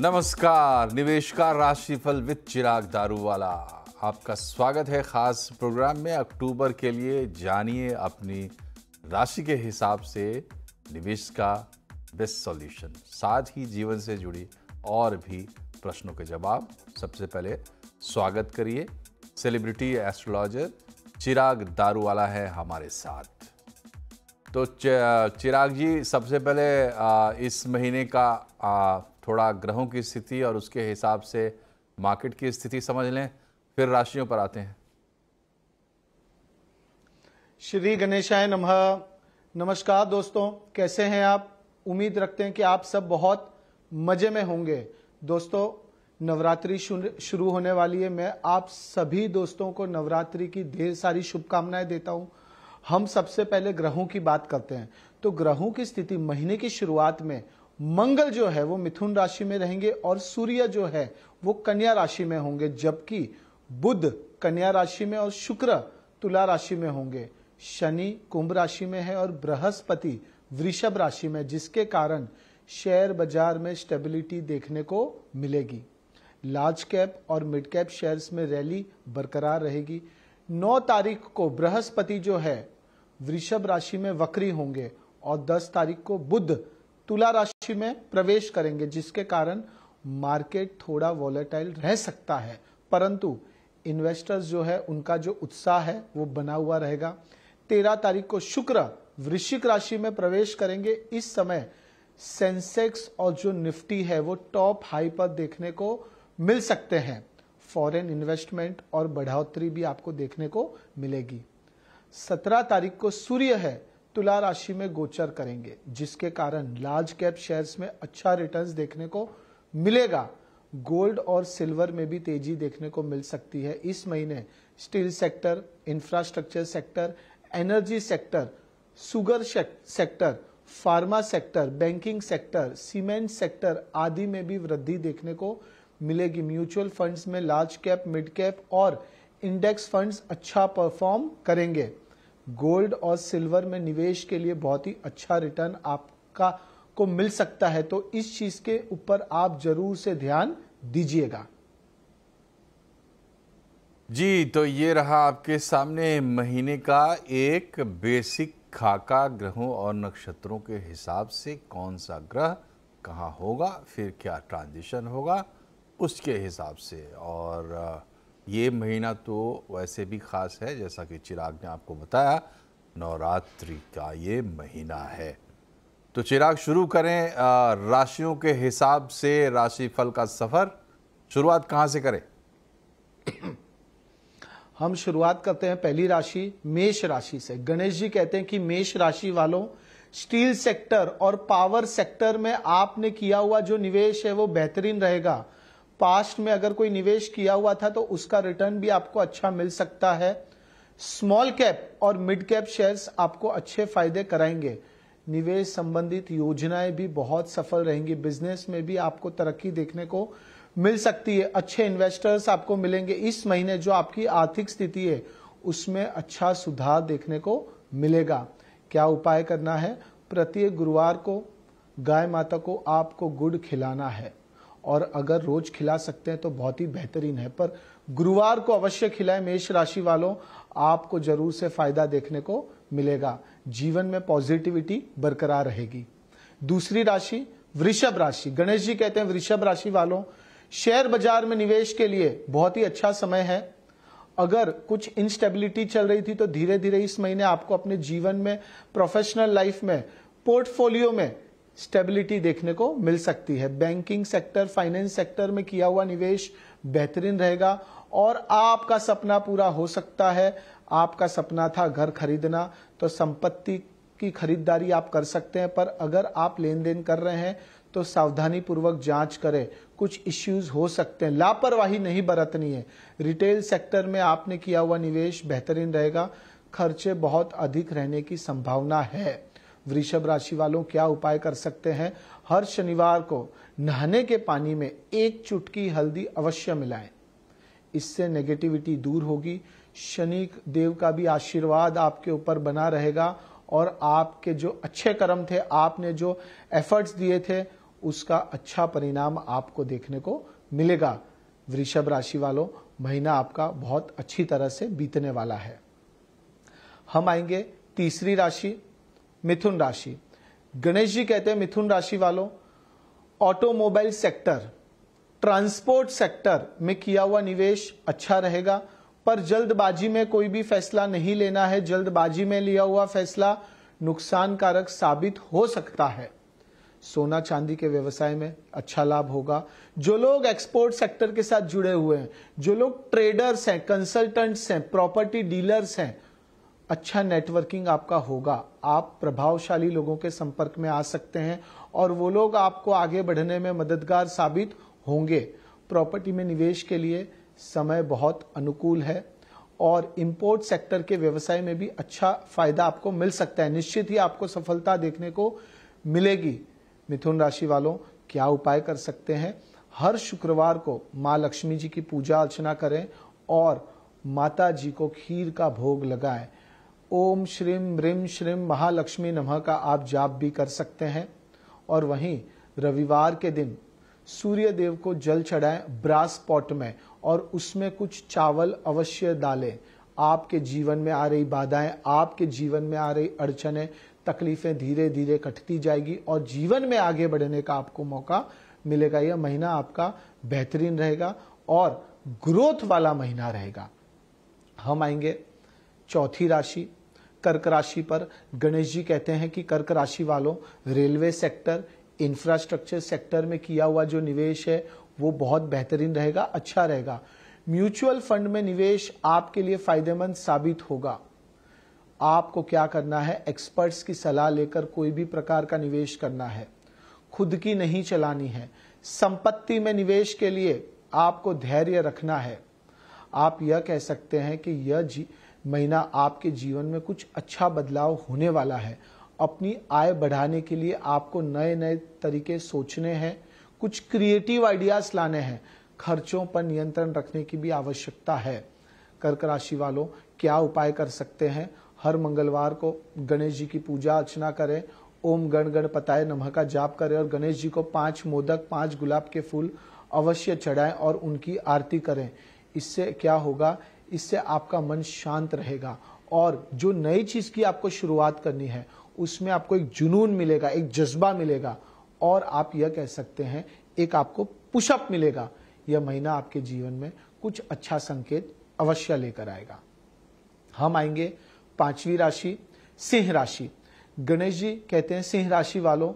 नमस्कार निवेश का राशिफल विद चिराग दारूवाला आपका स्वागत है खास प्रोग्राम में अक्टूबर के लिए जानिए अपनी राशि के हिसाब से निवेश का बेस्ट सॉल्यूशन साथ ही जीवन से जुड़ी और भी प्रश्नों के जवाब सबसे पहले स्वागत करिए सेलिब्रिटी एस्ट्रोलॉजर चिराग दारूवाला है हमारे साथ तो चिराग जी सबसे पहले इस महीने का थोड़ा ग्रहों की स्थिति और उसके हिसाब से मार्केट की स्थिति समझ लें फिर राशियों पर आते हैं श्री गणेशाय नमः नमस्कार दोस्तों कैसे हैं आप उम्मीद रखते हैं कि आप सब बहुत मज़े में होंगे दोस्तों नवरात्रि शुरू होने वाली है मैं आप सभी दोस्तों को नवरात्रि की ढेर सारी शुभकामनाएं देता हूं हम सबसे पहले ग्रहों की बात करते हैं तो ग्रहों की स्थिति महीने की शुरुआत में मंगल जो है वो मिथुन राशि में रहेंगे और सूर्य जो है वो कन्या राशि में होंगे जबकि बुध कन्या राशि में और शुक्र तुला राशि में होंगे शनि कुंभ राशि में है और बृहस्पति वृषभ राशि में जिसके कारण शेयर बाजार में स्टेबिलिटी देखने को मिलेगी लार्ज कैप और मिड कैप शेयर्स में रैली बरकरार रहेगी 9 तारीख को बृहस्पति जो है वृषभ राशि में वक्री होंगे और 10 तारीख को बुध तुला राशि में प्रवेश करेंगे जिसके कारण मार्केट थोड़ा वॉलेटाइल रह सकता है परंतु इन्वेस्टर्स जो है उनका जो उत्साह है वो बना हुआ रहेगा तेरह तारीख को शुक्र वृश्चिक राशि में प्रवेश करेंगे इस समय सेंसेक्स और जो निफ्टी है वो टॉप हाई पर देखने को मिल सकते हैं फॉरेन इन्वेस्टमेंट और बढ़ोतरी भी आपको देखने को मिलेगी सत्रह तारीख को सूर्य है तुला राशि में गोचर करेंगे जिसके कारण लार्ज कैप शेयर्स में अच्छा रिटर्न्स देखने को मिलेगा गोल्ड और सिल्वर में भी तेजी देखने को मिल सकती है इस महीने steel sector infrastructure sector energy sector sugar sector pharma sector banking sector cement sector आदि में भी वृद्धि देखने को मिलेगी म्यूचुअल फंड्स में लार्ज कैप मिड कैप और इंडेक्स फंड्स अच्छा परफॉर्म करेंगे गोल्ड और सिल्वर में निवेश के लिए बहुत ही अच्छा रिटर्न आपका को मिल सकता है तो इस चीज के ऊपर आप जरूर से ध्यान दीजिएगा जी तो ये रहा आपके सामने महीने का एक बेसिक खाका ग्रहों और नक्षत्रों के हिसाब से कौन सा ग्रह कहाँ होगा फिर क्या ट्रांजिशन होगा उसके हिसाब से और ये महीना तो वैसे भी ख़ास है जैसा कि चिराग ने आपको बताया नवरात्रि का ये महीना है तो चिराग शुरू करें राशियों के हिसाब से राशि फल का सफ़र शुरुआत कहाँ से करें हम शुरुआत करते हैं पहली राशि मेष राशि से गणेश जी कहते हैं कि मेष राशि वालों स्टील सेक्टर और पावर सेक्टर में आपने किया हुआ जो निवेश है वो बेहतरीन रहेगा पास्ट में अगर कोई निवेश किया हुआ था तो उसका रिटर्न भी आपको अच्छा मिल सकता है स्मॉल कैप और मिड कैप शेयर्स आपको अच्छे फायदे कराएंगे निवेश संबंधित योजनाएं भी बहुत सफल रहेंगी बिजनेस में भी आपको तरक्की देखने को मिल सकती है अच्छे इन्वेस्टर्स आपको मिलेंगे इस महीने जो आपकी आर्थिक स्थिति है उसमें अच्छा सुधार देखने को मिलेगा क्या उपाय करना है प्रत्येक गुरुवार को गाय माता को आपको गुड़ खिलाना है और अगर रोज खिला सकते हैं तो बहुत ही बेहतरीन है पर गुरुवार को अवश्य खिलाए मेष राशि वालों आपको जरूर से फायदा देखने को मिलेगा जीवन में पॉजिटिविटी बरकरार रहेगी दूसरी राशि वृषभ राशि गणेश जी कहते हैं वृषभ राशि वालों शेयर बाजार में निवेश के लिए बहुत ही अच्छा समय है अगर कुछ इनस्टेबिलिटी चल रही थी तो धीरे धीरे इस महीने आपको अपने जीवन में प्रोफेशनल लाइफ में पोर्टफोलियो में स्टेबिलिटी देखने को मिल सकती है बैंकिंग सेक्टर फाइनेंस सेक्टर में किया हुआ निवेश बेहतरीन रहेगा और आपका सपना पूरा हो सकता है आपका सपना था घर खरीदना तो संपत्ति की खरीदारी आप कर सकते हैं पर अगर आप लेन देन कर रहे हैं तो सावधानी पूर्वक जांच करें कुछ इश्यूज हो सकते हैं लापरवाही नहीं बरतनी है रिटेल सेक्टर में आपने किया हुआ निवेश बेहतरीन रहेगा खर्चे बहुत अधिक रहने की संभावना है वृषभ राशि वालों क्या उपाय कर सकते हैं हर शनिवार को नहाने के पानी में एक चुटकी हल्दी अवश्य मिलाएं इससे नेगेटिविटी दूर होगी शनि देव का भी आशीर्वाद आपके ऊपर बना रहेगा और आपके जो अच्छे कर्म थे आपने जो एफर्ट्स दिए थे उसका अच्छा परिणाम आपको देखने को मिलेगा वृषभ राशि वालों महीना आपका बहुत अच्छी तरह से बीतने वाला है हम आएंगे तीसरी राशि मिथुन राशि गणेश जी कहते हैं मिथुन राशि वालों ऑटोमोबाइल सेक्टर ट्रांसपोर्ट सेक्टर में किया हुआ निवेश अच्छा रहेगा पर जल्दबाजी में कोई भी फैसला नहीं लेना है जल्दबाजी में लिया हुआ फैसला नुकसानकारक साबित हो सकता है सोना चांदी के व्यवसाय में अच्छा लाभ होगा जो लोग एक्सपोर्ट सेक्टर के साथ जुड़े हुए हैं जो लोग ट्रेडर्स हैं कंसल्टेंट्स हैं प्रॉपर्टी डीलर्स हैं अच्छा नेटवर्किंग आपका होगा आप प्रभावशाली लोगों के संपर्क में आ सकते हैं और वो लोग आपको आगे बढ़ने में मददगार साबित होंगे प्रॉपर्टी में निवेश के लिए समय बहुत अनुकूल है और इंपोर्ट सेक्टर के व्यवसाय में भी अच्छा फायदा आपको मिल सकता है निश्चित ही आपको सफलता देखने को मिलेगी मिथुन राशि वालों क्या उपाय कर सकते हैं हर शुक्रवार को माँ लक्ष्मी जी की पूजा अर्चना करें और माता जी को खीर का भोग लगाएं ओम श्रीम रिम श्रीम महालक्ष्मी नमः का आप जाप भी कर सकते हैं और वहीं रविवार के दिन सूर्य देव को जल चढ़ाएं ब्रास पॉट में और उसमें कुछ चावल अवश्य डालें आपके जीवन में आ रही बाधाएं आपके जीवन में आ रही अड़चने तकलीफें धीरे धीरे कटती जाएगी और जीवन में आगे बढ़ने का आपको मौका मिलेगा यह महीना आपका बेहतरीन रहेगा और ग्रोथ वाला महीना रहेगा हम आएंगे चौथी राशि कर्क राशि पर गणेश जी कहते हैं कि कर्क राशि वालों रेलवे सेक्टर इंफ्रास्ट्रक्चर सेक्टर में किया हुआ जो निवेश है वो बहुत बेहतरीन रहेगा अच्छा रहेगा म्यूचुअल फंड में निवेश आपके लिए फायदेमंद साबित होगा आपको क्या करना है एक्सपर्ट्स की सलाह लेकर कोई भी प्रकार का निवेश करना है खुद की नहीं चलानी है संपत्ति में निवेश के लिए आपको धैर्य रखना है आप यह कह सकते हैं कि यह जी महीना आपके जीवन में कुछ अच्छा बदलाव होने वाला है अपनी आय बढ़ाने के लिए आपको नए नए तरीके सोचने हैं कुछ क्रिएटिव आइडियाज लाने हैं खर्चों पर नियंत्रण रखने की भी आवश्यकता है कर्क राशि वालों क्या उपाय कर सकते हैं हर मंगलवार को गणेश जी की पूजा अर्चना करें ओम गण गण पताए नमः का जाप करें और गणेश जी को पांच मोदक पांच गुलाब के फूल अवश्य चढ़ाएं और उनकी आरती करें इससे क्या होगा इससे आपका मन शांत रहेगा और जो नई चीज़ की आपको शुरुआत करनी है उसमें आपको एक जुनून मिलेगा एक जज्बा मिलेगा और आप यह कह सकते हैं एक आपको पुशअप मिलेगा यह महीना आपके जीवन में कुछ अच्छा संकेत अवश्य लेकर आएगा हम आएंगे पांचवी राशि सिंह राशि गणेश जी कहते हैं सिंह राशि वालों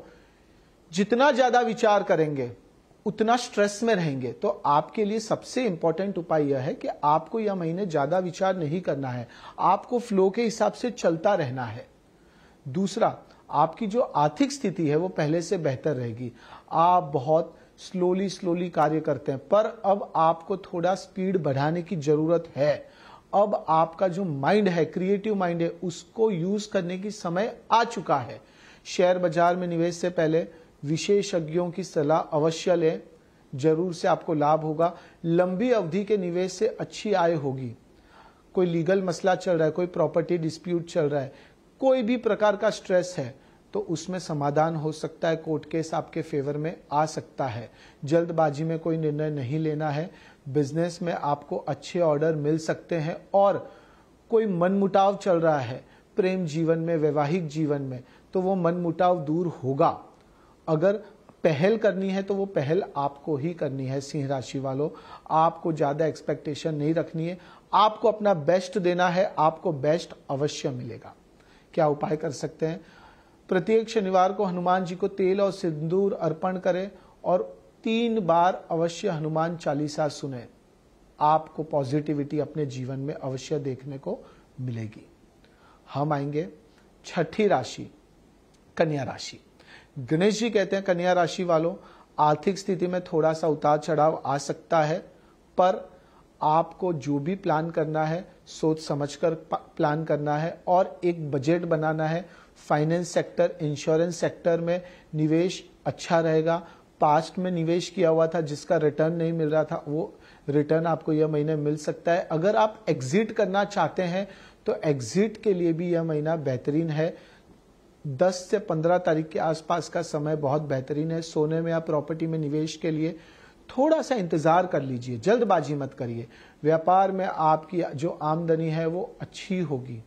जितना ज्यादा विचार करेंगे उतना स्ट्रेस में रहेंगे तो आपके लिए सबसे इंपॉर्टेंट उपाय यह है कि आपको यह महीने ज्यादा विचार नहीं करना है आपको फ्लो के हिसाब से चलता रहना है दूसरा आपकी जो आर्थिक स्थिति है वो पहले से बेहतर रहेगी आप बहुत स्लोली स्लोली कार्य करते हैं पर अब आपको थोड़ा स्पीड बढ़ाने की जरूरत है अब आपका जो माइंड है क्रिएटिव माइंड है उसको यूज करने की समय आ चुका है शेयर बाजार में निवेश से पहले विशेषज्ञों की सलाह अवश्य लें जरूर से आपको लाभ होगा लंबी अवधि के निवेश से अच्छी आय होगी कोई लीगल मसला चल रहा है कोई प्रॉपर्टी डिस्प्यूट चल रहा है कोई भी प्रकार का स्ट्रेस है तो उसमें समाधान हो सकता है कोर्ट केस आपके फेवर में आ सकता है जल्दबाजी में कोई निर्णय नहीं लेना है बिजनेस में आपको अच्छे ऑर्डर मिल सकते हैं और कोई मनमुटाव चल रहा है प्रेम जीवन में वैवाहिक जीवन में तो वो मनमुटाव दूर होगा अगर पहल करनी है तो वो पहल आपको ही करनी है सिंह राशि वालों आपको ज़्यादा एक्सपेक्टेशन नहीं रखनी है आपको अपना बेस्ट देना है आपको बेस्ट अवश्य मिलेगा क्या उपाय कर सकते हैं प्रत्येक शनिवार को हनुमान जी को तेल और सिंदूर अर्पण करें और तीन बार अवश्य हनुमान चालीसा सुने आपको पॉजिटिविटी अपने जीवन में अवश्य देखने को मिलेगी हम आएंगे छठी राशि कन्या राशि गणेश जी कहते हैं कन्या राशि वालों आर्थिक स्थिति में थोड़ा सा उतार चढ़ाव आ सकता है पर आपको जो भी प्लान करना है सोच समझकर प्लान करना है और एक बजट बनाना है फाइनेंस सेक्टर इंश्योरेंस सेक्टर में निवेश अच्छा रहेगा पास्ट में निवेश किया हुआ था जिसका रिटर्न नहीं मिल रहा था वो रिटर्न आपको यह महीने मिल सकता है अगर आप एग्जिट करना चाहते हैं तो एग्जिट के लिए भी यह महीना बेहतरीन है दस से पंद्रह तारीख के आसपास का समय बहुत बेहतरीन है सोने में या प्रॉपर्टी में निवेश के लिए थोड़ा सा इंतज़ार कर लीजिए जल्दबाजी मत करिए व्यापार में आपकी जो आमदनी है वो अच्छी होगी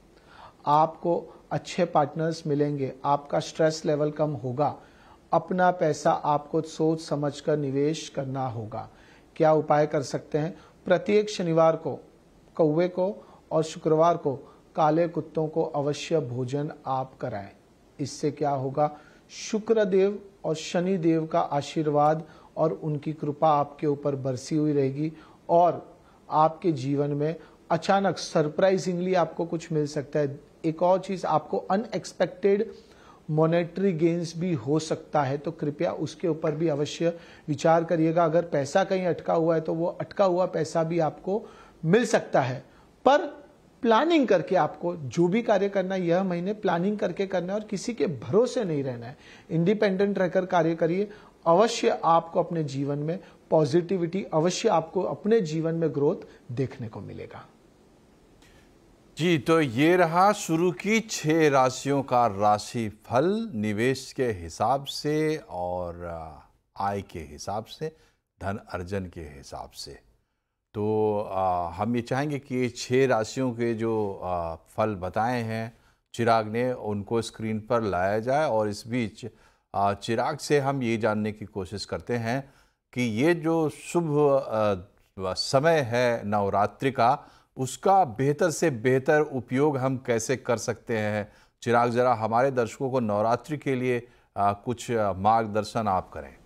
आपको अच्छे पार्टनर्स मिलेंगे आपका स्ट्रेस लेवल कम होगा अपना पैसा आपको सोच समझ कर निवेश करना होगा क्या उपाय कर सकते हैं प्रत्येक शनिवार को कौवे को और शुक्रवार को काले कुत्तों को अवश्य भोजन आप कराएं इससे क्या होगा शुक्र देव और शनि देव का आशीर्वाद और उनकी कृपा आपके ऊपर बरसी हुई रहेगी और आपके जीवन में अचानक सरप्राइजिंगली आपको कुछ मिल सकता है एक और चीज आपको अनएक्सपेक्टेड मॉनेटरी गेन्स भी हो सकता है तो कृपया उसके ऊपर भी अवश्य विचार करिएगा अगर पैसा कहीं अटका हुआ है तो वो अटका हुआ पैसा भी आपको मिल सकता है पर प्लानिंग करके आपको जो भी कार्य करना है यह महीने प्लानिंग करके करना है और किसी के भरोसे नहीं रहना है इंडिपेंडेंट रहकर कार्य करिए अवश्य आपको अपने जीवन में पॉजिटिविटी अवश्य आपको अपने जीवन में ग्रोथ देखने को मिलेगा जी तो ये रहा शुरू की छह राशियों का राशि फल निवेश के हिसाब से और आय के हिसाब से धन अर्जन के हिसाब से तो आ, हम ये चाहेंगे कि ये छः राशियों के जो आ, फल बताए हैं चिराग ने उनको स्क्रीन पर लाया जाए और इस बीच आ, चिराग से हम ये जानने की कोशिश करते हैं कि ये जो शुभ समय है नवरात्रि का उसका बेहतर से बेहतर उपयोग हम कैसे कर सकते हैं चिराग ज़रा हमारे दर्शकों को नवरात्रि के लिए आ, कुछ मार्गदर्शन आप करें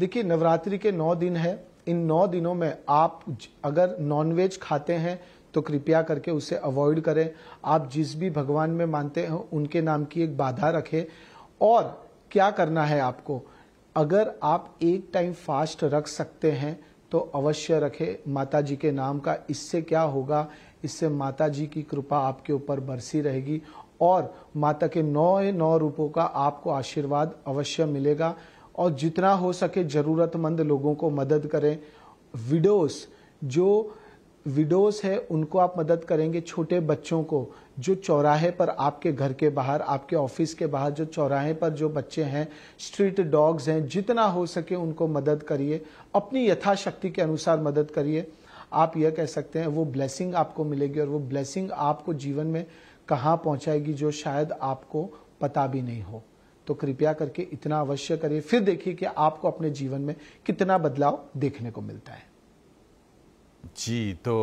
देखिए नवरात्रि के नौ दिन है इन नौ दिनों में आप अगर नॉनवेज खाते हैं तो कृपया करके उसे अवॉइड करें आप जिस भी भगवान में मानते हो उनके नाम की एक बाधा रखें और क्या करना है आपको अगर आप एक टाइम फास्ट रख सकते हैं तो अवश्य रखें माता जी के नाम का इससे क्या होगा इससे माता जी की कृपा आपके ऊपर बरसी रहेगी और माता के नौ नौ रूपों का आपको आशीर्वाद अवश्य मिलेगा और जितना हो सके ज़रूरतमंद लोगों को मदद करें विडोस जो विडोस है उनको आप मदद करेंगे छोटे बच्चों को जो चौराहे पर आपके घर के बाहर आपके ऑफिस के बाहर जो चौराहे पर जो बच्चे हैं स्ट्रीट डॉग्स हैं जितना हो सके उनको मदद करिए अपनी यथाशक्ति के अनुसार मदद करिए आप यह कह सकते हैं वो ब्लेसिंग आपको मिलेगी और वो ब्लेसिंग आपको जीवन में कहाँ पहुँचाएगी जो शायद आपको पता भी नहीं हो तो कृपया करके इतना अवश्य करिए फिर देखिए कि आपको अपने जीवन में कितना बदलाव देखने को मिलता है जी तो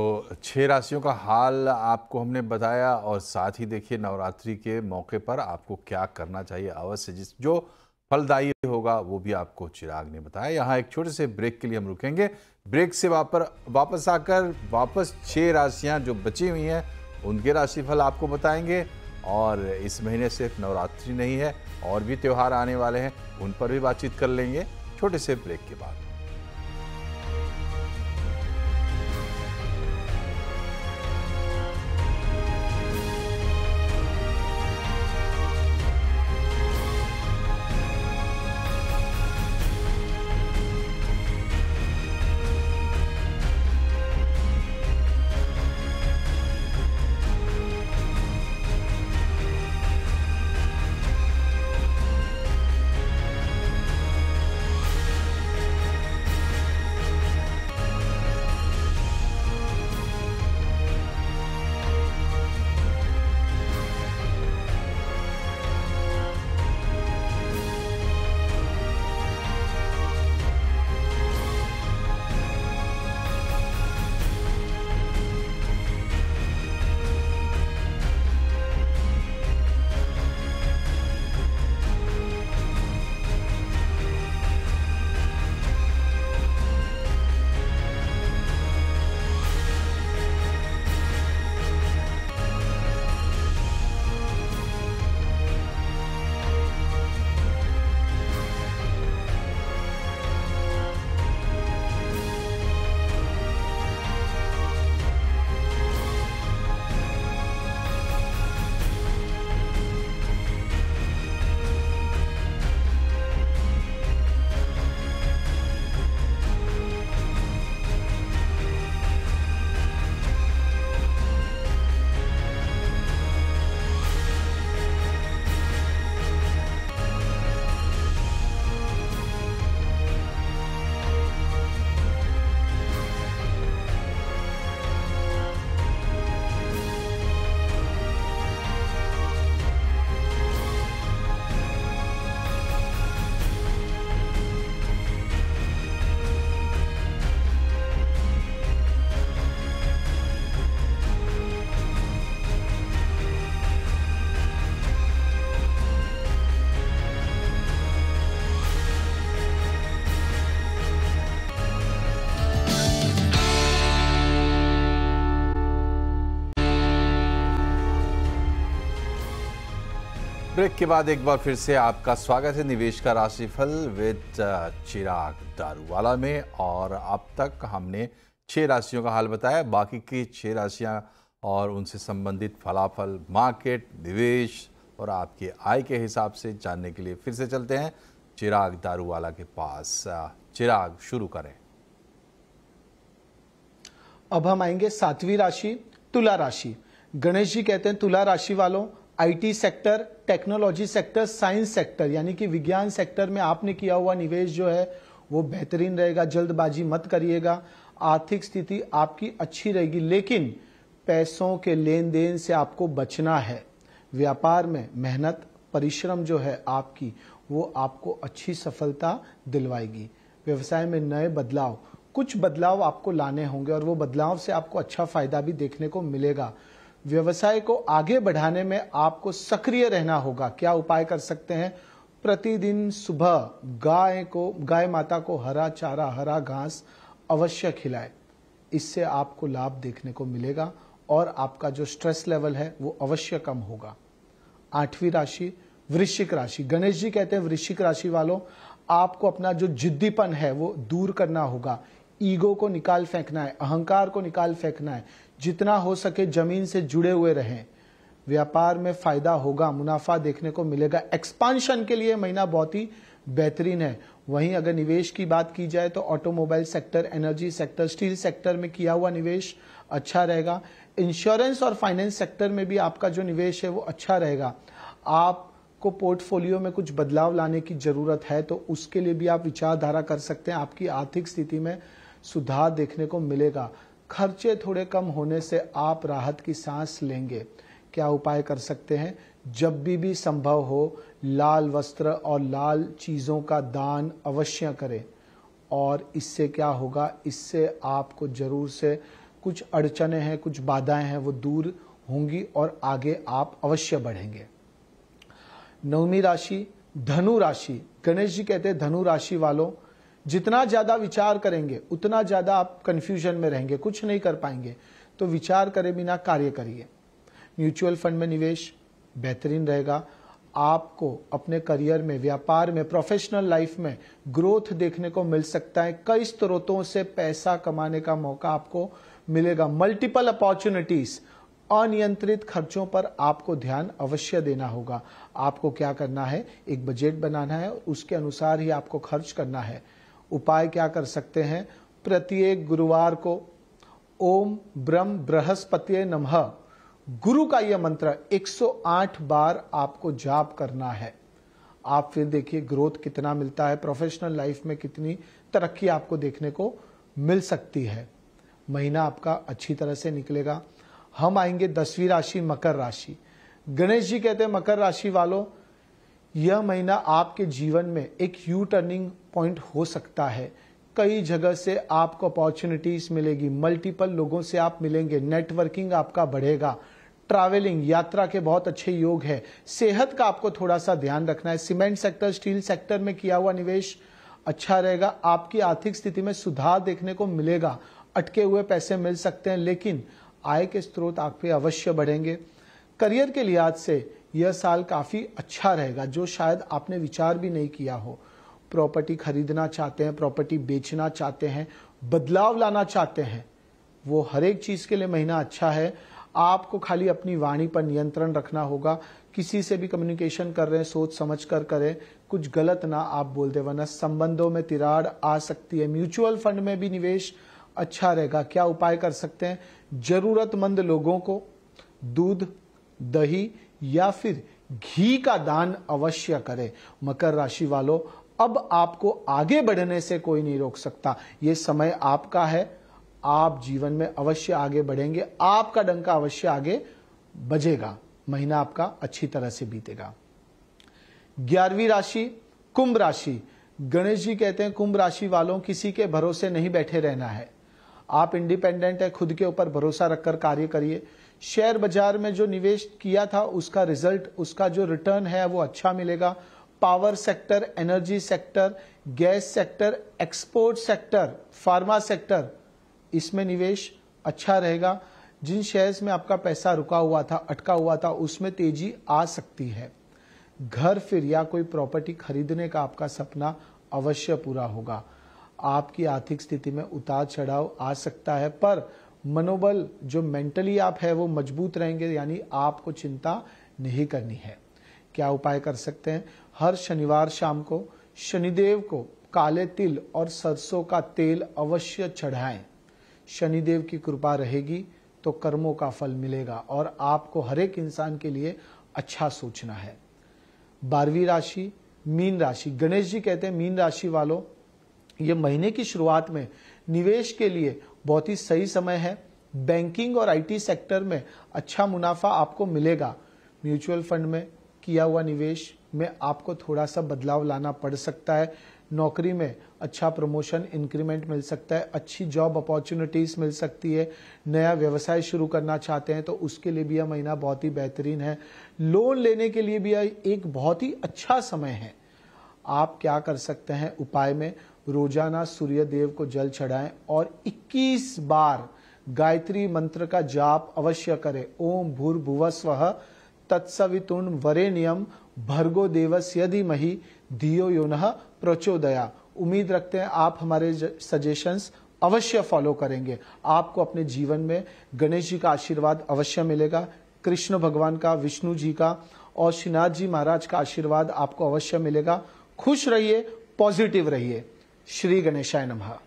छह राशियों का हाल आपको हमने बताया और साथ ही देखिए नवरात्रि के मौके पर आपको क्या करना चाहिए अवश्य जिस जो फलदायी होगा वो भी आपको चिराग ने बताया यहाँ एक छोटे से ब्रेक के लिए हम रुकेंगे ब्रेक से वापर वापस आकर वापस छह राशियां जो बची हुई हैं उनके राशिफल आपको बताएंगे और इस महीने सिर्फ नवरात्रि नहीं है और भी त्यौहार आने वाले हैं उन पर भी बातचीत कर लेंगे छोटे से ब्रेक के बाद ब्रेक के बाद एक बार फिर से आपका स्वागत है निवेश का राशिफल विद चिराग दारूवाला में और अब तक हमने छह राशियों का हाल बताया बाकी की छह राशियां और उनसे संबंधित फलाफल मार्केट निवेश और आपके आय के हिसाब से जानने के लिए फिर से चलते हैं चिराग दारूवाला के पास चिराग शुरू करें अब हम आएंगे सातवीं राशि तुला राशि गणेश जी कहते हैं तुला राशि वालों IT sector technology sector science sector यानी कि विज्ञान सेक्टर में आपने किया हुआ निवेश जो है वो बेहतरीन रहेगा जल्दबाजी मत करिएगा आर्थिक स्थिति आपकी अच्छी रहेगी लेकिन पैसों के लेन देन से आपको बचना है व्यापार में मेहनत परिश्रम जो है आपकी वो आपको अच्छी सफलता दिलवाएगी व्यवसाय में नए बदलाव कुछ बदलाव आपको लाने होंगे और वो बदलाव से आपको अच्छा फायदा भी देखने को मिलेगा व्यवसाय को आगे बढ़ाने में आपको सक्रिय रहना होगा क्या उपाय कर सकते हैं प्रतिदिन सुबह गाय को गाय माता को हरा चारा हरा घास अवश्य खिलाए इससे आपको लाभ देखने को मिलेगा और आपका जो स्ट्रेस लेवल है वो अवश्य कम होगा आठवीं राशि वृश्चिक राशि गणेश जी कहते हैं वृश्चिक राशि वालों आपको अपना जो जिद्दीपन है वो दूर करना होगा ईगो को निकाल फेंकना है अहंकार को निकाल फेंकना है जितना हो सके जमीन से जुड़े हुए रहें व्यापार में फायदा होगा मुनाफा देखने को मिलेगा एक्सपांशन के लिए महीना बहुत ही बेहतरीन है वहीं अगर निवेश की बात की जाए तो automobile sector energy sector steel sector में किया हुआ निवेश अच्छा रहेगा इंश्योरेंस और फाइनेंस सेक्टर में भी आपका जो निवेश है वो अच्छा रहेगा आपको पोर्टफोलियो में कुछ बदलाव लाने की जरूरत है तो उसके लिए भी आप विचारधारा कर सकते हैं आपकी आर्थिक स्थिति में सुधार देखने को मिलेगा खर्चे थोड़े कम होने से आप राहत की सांस लेंगे क्या उपाय कर सकते हैं जब भी भी संभव हो लाल वस्त्र और लाल चीज़ों का दान अवश्य करें और इससे क्या होगा इससे आपको ज़रूर से कुछ अड़चने हैं कुछ बाधाएं हैं वो दूर होंगी और आगे आप अवश्य बढ़ेंगे नवमी राशि धनु राशि गणेश जी कहते हैं धनु राशि वालों जितना ज़्यादा विचार करेंगे उतना ज़्यादा आप कंफ्यूजन में रहेंगे कुछ नहीं कर पाएंगे तो विचार करे बिना कार्य करिए म्यूचुअल फंड में निवेश बेहतरीन रहेगा आपको अपने करियर में व्यापार में प्रोफेशनल लाइफ में ग्रोथ देखने को मिल सकता है कई स्रोतों से पैसा कमाने का मौका आपको मिलेगा मल्टीपल अपॉर्चुनिटीज अनियंत्रित खर्चों पर आपको ध्यान अवश्य देना होगा आपको क्या करना है एक बजट बनाना है उसके अनुसार ही आपको खर्च करना है उपाय क्या कर सकते हैं प्रत्येक गुरुवार को ओम ब्रह्म बृहस्पति नमः गुरु का यह मंत्र 108 बार आपको जाप करना है आप फिर देखिए ग्रोथ कितना मिलता है प्रोफेशनल लाइफ में कितनी तरक्की आपको देखने को मिल सकती है महीना आपका अच्छी तरह से निकलेगा हम आएंगे दसवीं राशि मकर राशि गणेश जी कहते हैं मकर राशि वालों यह महीना आपके जीवन में एक यू टर्निंग पॉइंट हो सकता है कई जगह से आपको अपॉर्चुनिटीज मिलेगी मल्टीपल लोगों से आप मिलेंगे नेटवर्किंग आपका बढ़ेगा ट्रैवलिंग यात्रा के बहुत अच्छे योग है सेहत का आपको थोड़ा सा ध्यान रखना है सीमेंट सेक्टर स्टील सेक्टर में किया हुआ निवेश अच्छा रहेगा आपकी आर्थिक स्थिति में सुधार देखने को मिलेगा अटके हुए पैसे मिल सकते हैं लेकिन आय के स्रोत आप पे अवश्य बढ़ेंगे करियर के लिहाज से यह साल काफ़ी अच्छा रहेगा जो शायद आपने विचार भी नहीं किया हो प्रॉपर्टी खरीदना चाहते हैं प्रॉपर्टी बेचना चाहते हैं बदलाव लाना चाहते हैं वो हर एक चीज़ के लिए महीना अच्छा है आपको खाली अपनी वाणी पर नियंत्रण रखना होगा किसी से भी कम्युनिकेशन कर रहे हैं सोच समझ कर करें कुछ गलत ना आप बोल दे वरना संबंधों में तिराड़ आ सकती है म्यूचुअल फंड में भी निवेश अच्छा रहेगा क्या उपाय कर सकते हैं जरूरतमंद लोगों को दूध दही या फिर घी का दान अवश्य करें मकर राशि वालों अब आपको आगे बढ़ने से कोई नहीं रोक सकता ये समय आपका है आप जीवन में अवश्य आगे बढ़ेंगे आपका डंका अवश्य आगे बजेगा महीना आपका अच्छी तरह से बीतेगा ग्यारहवीं राशि कुंभ राशि गणेश जी कहते हैं कुंभ राशि वालों किसी के भरोसे नहीं बैठे रहना है आप इंडिपेंडेंट है खुद के ऊपर भरोसा रखकर कार्य करिए शेयर बाजार में जो निवेश किया था उसका रिजल्ट उसका जो रिटर्न है वो अच्छा मिलेगा power sector energy sector gas sector export sector pharma sector इसमें निवेश अच्छा रहेगा जिन शेयर्स में आपका पैसा रुका हुआ था अटका हुआ था उसमें तेजी आ सकती है घर फिर या कोई प्रॉपर्टी खरीदने का आपका सपना अवश्य पूरा होगा आपकी आर्थिक स्थिति में उतार चढ़ाव आ सकता है पर मनोबल जो मेंटली आप है वो मजबूत रहेंगे यानी आपको चिंता नहीं करनी है क्या उपाय कर सकते हैं हर शनिवार शाम को शनिदेव को काले तिल और सरसों का तेल अवश्य चढ़ाएं शनिदेव की कृपा रहेगी तो कर्मों का फल मिलेगा और आपको हर एक इंसान के लिए अच्छा सोचना है बारहवीं राशि मीन राशि गणेश जी कहते हैं मीन राशि वालों ये महीने की शुरुआत में निवेश के लिए बहुत ही सही समय है बैंकिंग और आईटी सेक्टर में अच्छा मुनाफा आपको मिलेगा म्यूचुअल फंड में किया हुआ निवेश में आपको थोड़ा सा बदलाव लाना पड़ सकता है नौकरी में अच्छा प्रमोशन इंक्रीमेंट मिल सकता है अच्छी जॉब अपॉर्चुनिटीज मिल सकती है नया व्यवसाय शुरू करना चाहते हैं तो उसके लिए भी यह महीना बहुत ही बेहतरीन है लोन लेने के लिए भी यह एक बहुत ही अच्छा समय है आप क्या कर सकते हैं उपाय में रोजाना सूर्य देव को जल चढ़ाएं और 21 बार गायत्री मंत्र का जाप अवश्य करें ओम भूर्भुव स्व तत्सवितुण वरेण्यम भर्गो देवस यदि मही दियो योन प्रचोदया उम्मीद रखते हैं आप हमारे सजेशंस अवश्य फॉलो करेंगे आपको अपने जीवन में गणेश जी का आशीर्वाद अवश्य मिलेगा कृष्ण भगवान का विष्णु जी का और श्रीनाथ जी महाराज का आशीर्वाद आपको अवश्य मिलेगा खुश रहिए पॉजिटिव रहिए श्री गणेशाय नमः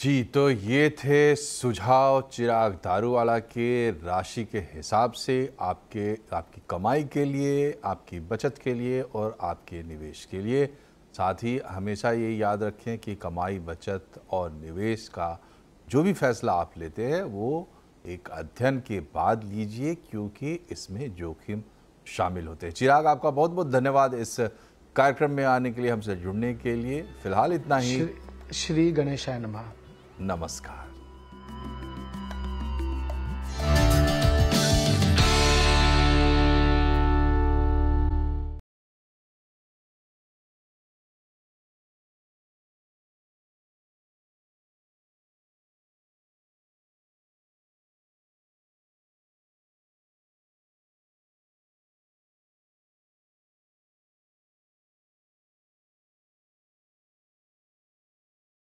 जी तो ये थे सुझाव चिराग दारूवाला के राशि के हिसाब से आपके आपकी कमाई के लिए आपकी बचत के लिए और आपके निवेश के लिए साथ ही हमेशा ये याद रखें कि कमाई बचत और निवेश का जो भी फैसला आप लेते हैं वो एक अध्ययन के बाद लीजिए क्योंकि इसमें जोखिम शामिल होते हैं चिराग आपका बहुत बहुत धन्यवाद इस कार्यक्रम में आने के लिए हमसे जुड़ने के लिए फिलहाल इतना ही श्री गणेशाय नमः नमस्कार